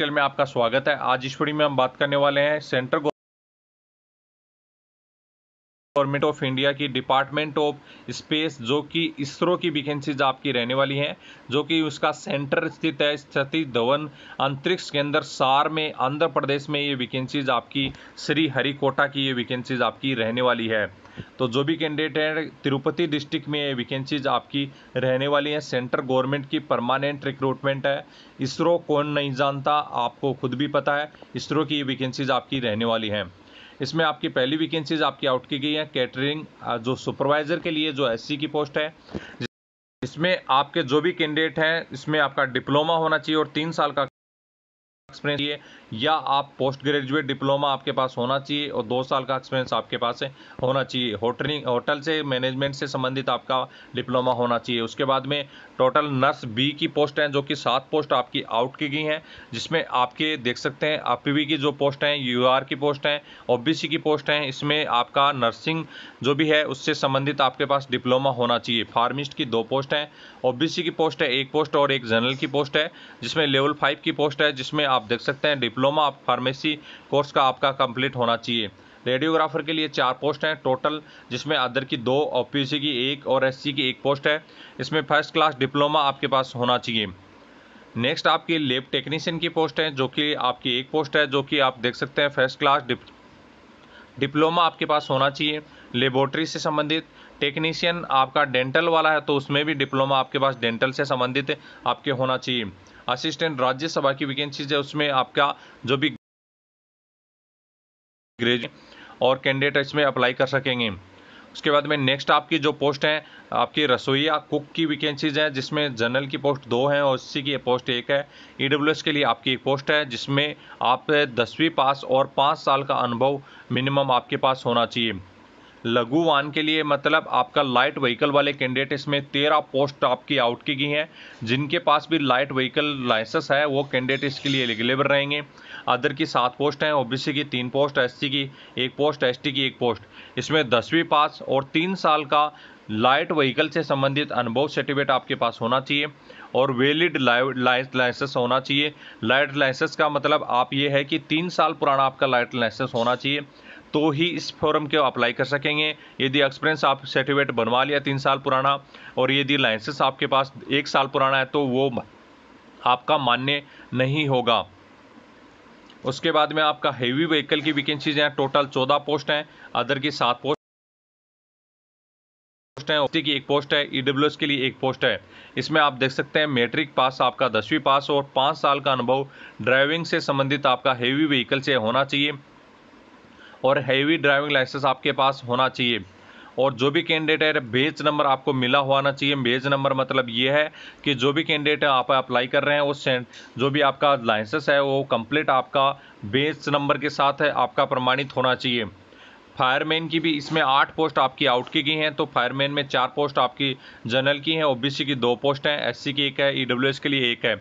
YouTube channel में आपका स्वागत है आज इस वीडियो में हम बात करने वाले हैं सेंट्रल गवर्नमेंट ऑफ इंडिया की डिपार्टमेंट ऑफ स्पेस जो कि इसरो की वैकेंसीज आपकी रहने वाली हैं जो कि उसका सेंटर स्थित है सतीश धवन अंतरिक्ष केंद्र सार में आंध्र प्रदेश में ये वैकेंसीज आपकी श्री हरिकोटा की ये वैकेंसीज आपकी रहने वाली है तो जो भी कैंडिडेट हैं तिरुपति डिस्ट्रिक्ट में ये वैकेंसीज आपकी रहने वाली हैं सेंटर गवर्नमेंट की परमानेंट रिक्रूटमेंट है इसरो कौन नहीं जानता आपको खुद भी पता है इसरो की वैकेंसीज आपकी रहने वाली हैं इसमें आपकी पहली वैकेंसीज आपकी आउट की गई हैं कैटरिंग जो सुपरवाइजर के लिए जो एस की पोस्ट है इसमें आपके जो भी कैंडिडेट हैं इसमें आपका डिप्लोमा होना चाहिए और तीन साल का एक्सपीरियंस चाहिए या आप पोस्ट ग्रेजुएट डिप्लोमा आपके पास होना चाहिए और दो साल का एक्सपीरियंस आपके पास है होना चाहिए होटलिंग होटल से मैनेजमेंट से संबंधित आपका डिप्लोमा होना चाहिए उसके बाद में टोटल नर्स बी की पोस्ट हैं जो कि सात पोस्ट आपकी आउट की गई हैं जिसमें आपके देख सकते हैं आप की जो पोस्ट हैं यू की पोस्ट हैं ओ की पोस्ट हैं इसमें आपका नर्सिंग जो भी है उससे संबंधित आपके पास डिप्लोमा होना चाहिए फार्मिस्ट की दो पोस्ट हैं ओ की पोस्ट है एक पोस्ट और एक जनरल की पोस्ट है जिसमें लेवल फाइव की पोस्ट है जिसमें आप आप देख सकते हैं डिप्लोमा फार्मेसी कोर्स का आपका कंप्लीट होना चाहिए रेडियोग्राफर के लिए चार पोस्ट हैं टोटल जिसमें अदर की दो ओ की एक और एस की एक पोस्ट है इसमें फर्स्ट क्लास डिप्लोमा आपके पास होना चाहिए नेक्स्ट आपकी लेब टेक्नीशियन की पोस्ट है जो कि आपकी एक पोस्ट है जो कि आप देख सकते हैं फर्स्ट क्लास डिप डिप्लोमा आपके पास होना चाहिए लेबोरेटरी से संबंधित टेक्नीशियन आपका डेंटल वाला है तो उसमें भी डिप्लोमा आपके पास डेंटल से संबंधित आपके होना चाहिए असिस्टेंट राज्यसभा की वैकेंसीज है उसमें आपका जो भी ग्रेजुएट और कैंडिडेट इसमें अप्लाई कर सकेंगे उसके बाद में नेक्स्ट आपकी जो पोस्ट है आपकी रसोईया कुक की वैकेंसीज हैं जिसमें जनरल की पोस्ट दो हैं और सी की पोस्ट एक है ई e के लिए आपकी एक पोस्ट है जिसमें आप दसवीं पास और पाँच साल का अनुभव मिनिमम आपके पास होना चाहिए लघु वाहन के लिए मतलब आपका लाइट व्हीकल वाले कैंडिडेट इसमें तेरह पोस्ट आपकी आउट की गई हैं जिनके पास भी लाइट व्हीकल लाइसेंस है वो कैंडिडेट इसके लिए एलिगलेबल रहेंगे अदर की सात पोस्ट हैं ओबीसी की तीन पोस्ट एससी की एक पोस्ट एसटी की एक पोस्ट इसमें दसवीं पास और तीन साल का लाइट व्हीकल से संबंधित अनुभव सर्टिफिकेट आपके पास होना चाहिए और वैलिड लाइसेंस होना चाहिए लाइट लाइसेंस का मतलब आप ये है कि तीन साल पुराना आपका लाइट लाइसेंस होना चाहिए तो ही इस फॉर्म के अप्लाई कर सकेंगे यदि एक्सपीरियंस आप सर्टिफिकेट बनवा लिया तीन साल पुराना और यदि लाइसेंस आपके पास एक साल पुराना है तो वो आपका मान्य नहीं होगा उसके बाद में आपका हेवी व्हीकल की वैकेंसीज हैं टोटल चौदह पोस्ट हैं अदर की सात पोस्ट पोस्ट की एक पोस्ट है ईडब्ल्यू e के लिए एक पोस्ट है इसमें आप देख सकते हैं मैट्रिक पास आपका दसवीं पास और पाँच साल का अनुभव ड्राइविंग से संबंधित आपका हेवी व्हीकल से होना चाहिए और हैवी ड्राइविंग लाइसेंस आपके पास होना चाहिए और जो भी कैंडिडेट है बेच नंबर आपको मिला हुआ ना चाहिए बेच नंबर मतलब ये है कि जो भी कैंडिडेट आप अप्लाई कर रहे हैं उस जो भी आपका लाइसेंस है वो कंप्लीट आपका बेच नंबर के साथ है आपका प्रमाणित होना चाहिए फायरमैन की भी इसमें आठ पोस्ट आपकी आउट की गई हैं तो फायरमैन में चार पोस्ट आपकी जनरल की हैं ओबीसी की दो पोस्ट हैं एससी की एक है ईडब्ल्यूएस e के लिए एक है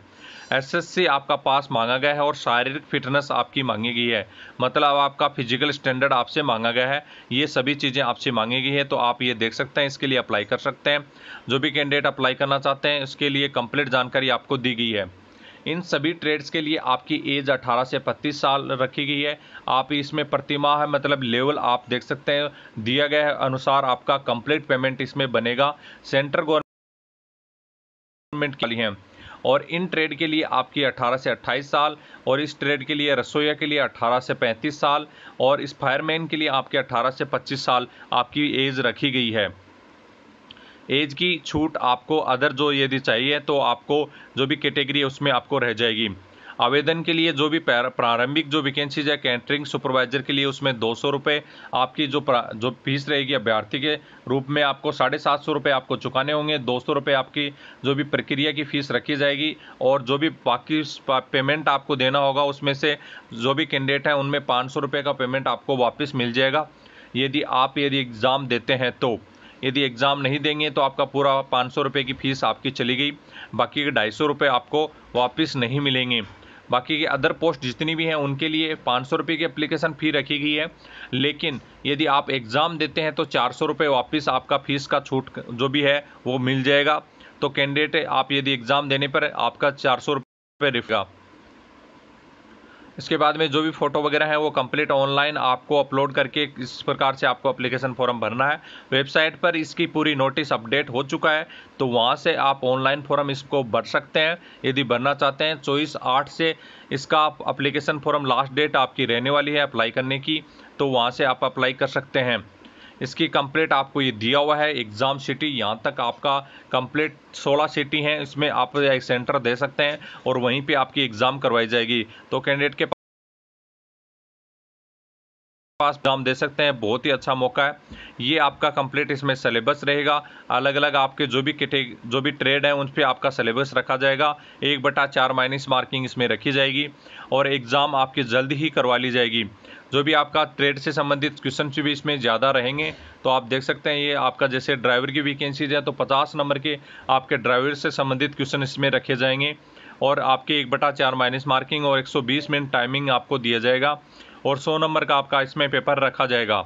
एसएससी आपका पास मांगा गया है और शारीरिक फिटनेस आपकी मांगी गई है मतलब आपका फिजिकल स्टैंडर्ड आपसे मांगा गया है ये सभी चीज़ें आपसे मांगी गई है तो आप ये देख सकते हैं इसके लिए अप्लाई कर सकते हैं जो भी कैंडिडेट अप्लाई करना चाहते हैं उसके लिए कंप्लीट जानकारी आपको दी गई है इन सभी ट्रेड्स के लिए आपकी एज 18 से 35 साल रखी गई है आप इसमें प्रतिमा है मतलब लेवल आप देख सकते हैं दिया गया है अनुसार आपका कंप्लीट पेमेंट इसमें बनेगा सेंट्रल गवर्नमेंट के लिए और इन ट्रेड के लिए आपकी 18 से 28 साल और इस ट्रेड के लिए रसोईया के लिए 18 से 35 साल और इस फायरमैन के लिए आपके 18 से 25 साल आपकी एज रखी गई है एज की छूट आपको अदर जो यदि चाहिए तो आपको जो भी कैटेगरी है उसमें आपको रह जाएगी आवेदन के लिए जो भी प्रारंभिक जो वैकेंसीज है कैंटरिंग सुपरवाइजर के लिए उसमें दो सौ रुपये आपकी जो जो फीस रहेगी अभ्यर्थी के रूप में आपको साढ़े सात सौ रुपये आपको चुकाने होंगे दो सौ रुपये आपकी जो भी प्रक्रिया की फ़ीस रखी जाएगी और जो भी बाकी पेमेंट आपको देना होगा उसमें से जो भी कैंडिडेट है उनमें पाँच सौ रुपये का पेमेंट आपको वापस मिल जाएगा यदि आप यदि एग्ज़ाम देते हैं तो यदि एग्ज़ाम नहीं देंगे तो आपका पूरा पाँच सौ रुपये की फ़ीस आपकी चली गई बाकी के ढाई सौ रुपये आपको वापस नहीं मिलेंगे बाकी के अदर पोस्ट जितनी भी हैं उनके लिए पाँच सौ रुपये की एप्लीकेशन फ़ी रखी गई है लेकिन यदि आप एग्ज़ाम देते हैं तो चार सौ रुपये वापस आपका फ़ीस का छूट जो भी है वो मिल जाएगा तो कैंडिडेट आप यदि एग्ज़ाम देने पर आपका चार सौ रुपये रिफेगा इसके बाद में जो भी फ़ोटो वगैरह है वो कंप्लीट ऑनलाइन आपको अपलोड करके इस प्रकार से आपको अप्लीकेशन फॉर्म भरना है वेबसाइट पर इसकी पूरी नोटिस अपडेट हो चुका है तो वहाँ से आप ऑनलाइन फॉर्म इसको भर सकते हैं यदि भरना चाहते हैं चौबीस आठ से इसका अप्लीकेशन फॉर्म लास्ट डेट आपकी रहने वाली है अप्लाई करने की तो वहाँ से आप अप्लाई कर सकते हैं इसकी कंप्लीट आपको ये दिया हुआ है एग्ज़ाम सिटी यहाँ तक आपका कंप्लीट 16 सिटी हैं इसमें आप एक सेंटर दे सकते हैं और वहीं पे आपकी एग्ज़ाम करवाई जाएगी तो कैंडिडेट के पास एग्जाम दे सकते हैं बहुत ही अच्छा मौका है ये आपका कंप्लीट इसमें सिलेबस रहेगा अलग अलग आपके जो भी कैटेग जो भी ट्रेड है उन पर आपका सिलेबस रखा जाएगा एक बटा चार माइनस मार्किंग इसमें रखी जाएगी और एग्ज़ाम आपकी जल्द ही करवा ली जाएगी जो भी आपका ट्रेड से संबंधित क्वेश्चन भी इसमें ज़्यादा रहेंगे तो आप देख सकते हैं ये आपका जैसे ड्राइवर की वैकेंसीज है तो पचास नंबर के आपके ड्राइवर से संबंधित क्वेश्चन इसमें रखे जाएंगे और आपके एक बटा चार माइनस मार्किंग और 120 मिनट टाइमिंग आपको दिया जाएगा और सौ नंबर का आपका इसमें पेपर रखा जाएगा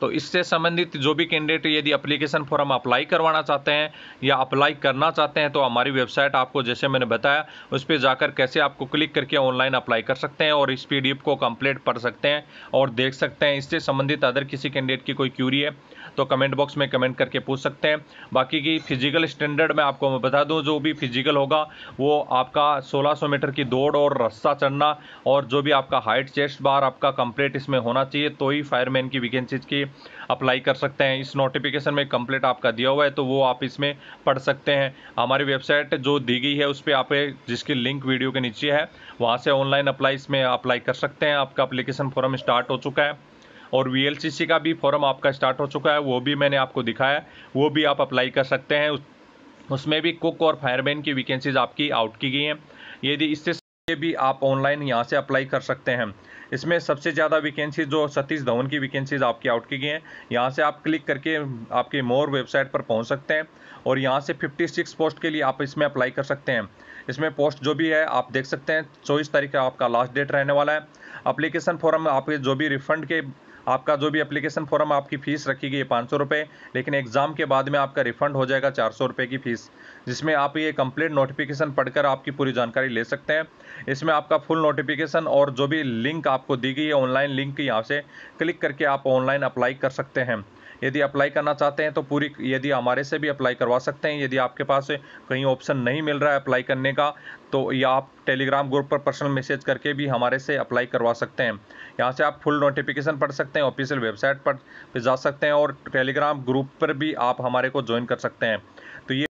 तो इससे संबंधित जो भी कैंडिडेट यदि अप्लीकेशन फॉर्म अप्लाई करवाना चाहते हैं या अप्लाई करना चाहते हैं तो हमारी वेबसाइट आपको जैसे मैंने बताया उस पर जाकर कैसे आपको क्लिक करके ऑनलाइन अप्लाई कर सकते हैं और इस पी को कंप्लीट पढ़ सकते हैं और देख सकते हैं इससे संबंधित अदर किसी कैंडिडेट की कोई क्यूरी है तो कमेंट बॉक्स में कमेंट करके पूछ सकते हैं बाकी की फिजिकल स्टैंडर्ड में आपको मैं बता दूं जो भी फिजिकल होगा वो आपका 1600 मीटर की दौड़ और रस्सा चढ़ना और जो भी आपका हाइट चेस्ट बार आपका कंप्लीट इसमें होना चाहिए तो ही फायरमैन की वैकेंसीज की अप्लाई कर सकते हैं इस नोटिफिकेशन में कंप्लीट आपका दिया हुआ है तो वो आप इसमें पढ़ सकते हैं हमारी वेबसाइट जो दी गई है उस पर आप जिसकी लिंक वीडियो के नीचे है वहाँ से ऑनलाइन अप्लाई इसमें अप्लाई कर सकते हैं आपका अप्लीकेशन फॉर्म स्टार्ट हो चुका है और वी का भी फॉर्म आपका स्टार्ट हो चुका है वो भी मैंने आपको दिखाया वो भी आप अप्लाई कर सकते हैं उसमें भी कुक और फायरमैन की वैकेंसीज आपकी आउट की गई हैं यदि इससे ये भी आप ऑनलाइन यहाँ से अप्लाई कर सकते हैं इसमें सबसे ज़्यादा वैकेंसी जो सतीश धवन की वैकेंसीज आपकी आउट की गई हैं यहाँ से आप क्लिक करके आपके मोर वेबसाइट पर पहुँच सकते हैं और यहाँ से 56 पोस्ट के लिए आप इसमें अप्लाई कर सकते हैं इसमें पोस्ट जो भी है आप देख सकते हैं चौबीस तारीख का आपका लास्ट डेट रहने वाला है अप्लीकेशन फॉर्म आपके जो भी रिफंड के आपका जो भी अप्लीकेशन फॉर्म आपकी फ़ीस रखी गई है पाँच सौ रुपये लेकिन एग्ज़ाम के बाद में आपका रिफंड हो जाएगा चार सौ रुपये की फ़ीस जिसमें आप ये कंप्लीट नोटिफिकेशन पढ़कर आपकी पूरी जानकारी ले सकते हैं इसमें आपका फुल नोटिफिकेशन और जो भी लिंक आपको दी गई है ऑनलाइन लिंक यहाँ से क्लिक करके आप ऑनलाइन अप्लाई कर सकते हैं यदि अप्लाई करना चाहते हैं तो पूरी यदि हमारे से भी अप्लाई करवा सकते हैं यदि आपके पास कहीं ऑप्शन नहीं मिल रहा है अप्लाई करने का तो या आप टेलीग्राम ग्रुप पर पर्सनल मैसेज करके भी हमारे से अप्लाई करवा सकते हैं यहाँ से आप फुल नोटिफिकेशन पढ़ सकते हैं ऑफिशियल वेबसाइट पर जा सकते हैं और टेलीग्राम ग्रुप पर भी आप हमारे को ज्वाइन कर सकते हैं तो ये